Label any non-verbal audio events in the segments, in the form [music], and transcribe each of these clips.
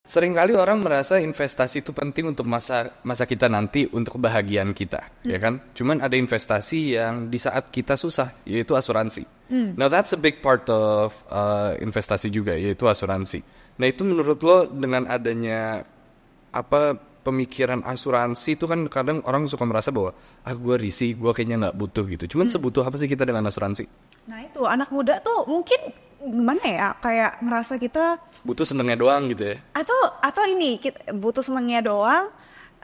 Seringkali orang merasa investasi itu penting untuk masa masa kita nanti untuk kebahagiaan kita, mm. ya kan? Cuman ada investasi yang di saat kita susah, yaitu asuransi. Mm. Now that's a big part of uh, investasi juga, yaitu asuransi. Nah itu menurut lo dengan adanya apa pemikiran asuransi itu kan kadang orang suka merasa bahwa ah gue risih, gue kayaknya nggak butuh gitu. Cuman mm. sebutuh apa sih kita dengan asuransi? Nah itu anak muda tuh mungkin gimana ya kayak ngerasa kita butuh senengnya doang gitu ya atau atau ini kita, butuh senengnya doang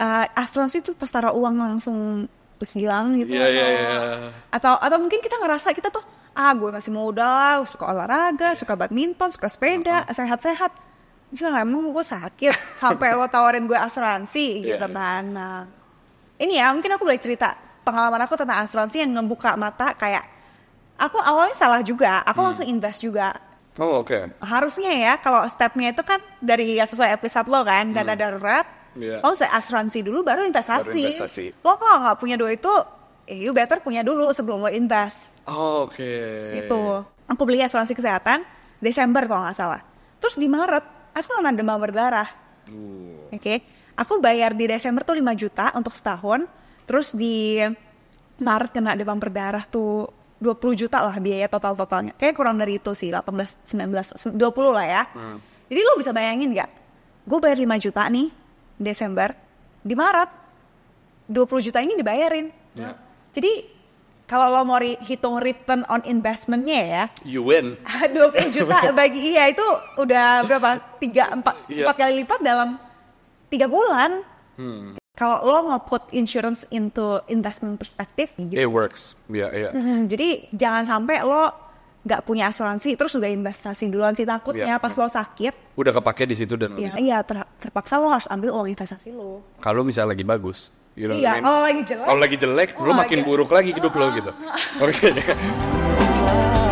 uh, asuransi itu pas taruh uang langsung hilang gitu yeah, iya, atau, yeah, yeah. atau atau mungkin kita ngerasa kita tuh ah gue masih muda suka olahraga iya. suka badminton suka sepeda sehat-sehat nggak emang gue sakit sampai lo tawarin gue asuransi iya, gitu yeah. kan nah, ini ya mungkin aku boleh cerita pengalaman aku tentang asuransi yang membuka mata kayak aku awalnya salah juga aku hmm. langsung invest juga oh oke okay. harusnya ya kalau stepnya itu kan dari ya sesuai episode lo kan dana hmm. darurat yeah. lo saya asuransi dulu baru investasi, baru investasi. lo kalau nggak punya dua itu eh, you better punya dulu sebelum lo invest oh, oke okay. itu aku beli asuransi kesehatan Desember kalau nggak salah terus di Maret aku nona demam berdarah uh. oke okay? aku bayar di Desember tuh 5 juta untuk setahun terus di Maret kena demam berdarah tuh 20 juta lah biaya total-totalnya. Kayak kurang dari itu sih, 18, 19, 20 lah ya. Hmm. Jadi lo bisa bayangin gak? Gue bayar 5 juta nih, Desember. Di Maret, 20 juta ini dibayarin. Yeah. Jadi, kalau lo mau hitung return on investmentnya ya. You win. 20 [laughs] juta bagi iya itu udah berapa? 3, 4, yeah. 4 kali lipat dalam 3 bulan. Hmm kalau lo mau put insurance into investment perspective, gitu. it works, ya, yeah, Yeah. Mm-hmm. jadi jangan sampai lo nggak punya asuransi terus udah investasi duluan sih takutnya yeah. pas lo sakit udah kepake di situ dan yeah, yeah, iya, iya terpaksa lo harus ambil uang investasi lo kalau misalnya lagi bagus you know iya kalau lagi jelek kalau lagi jelek oh, lo makin iya. buruk lagi hidup oh. lo gitu [laughs] oke okay.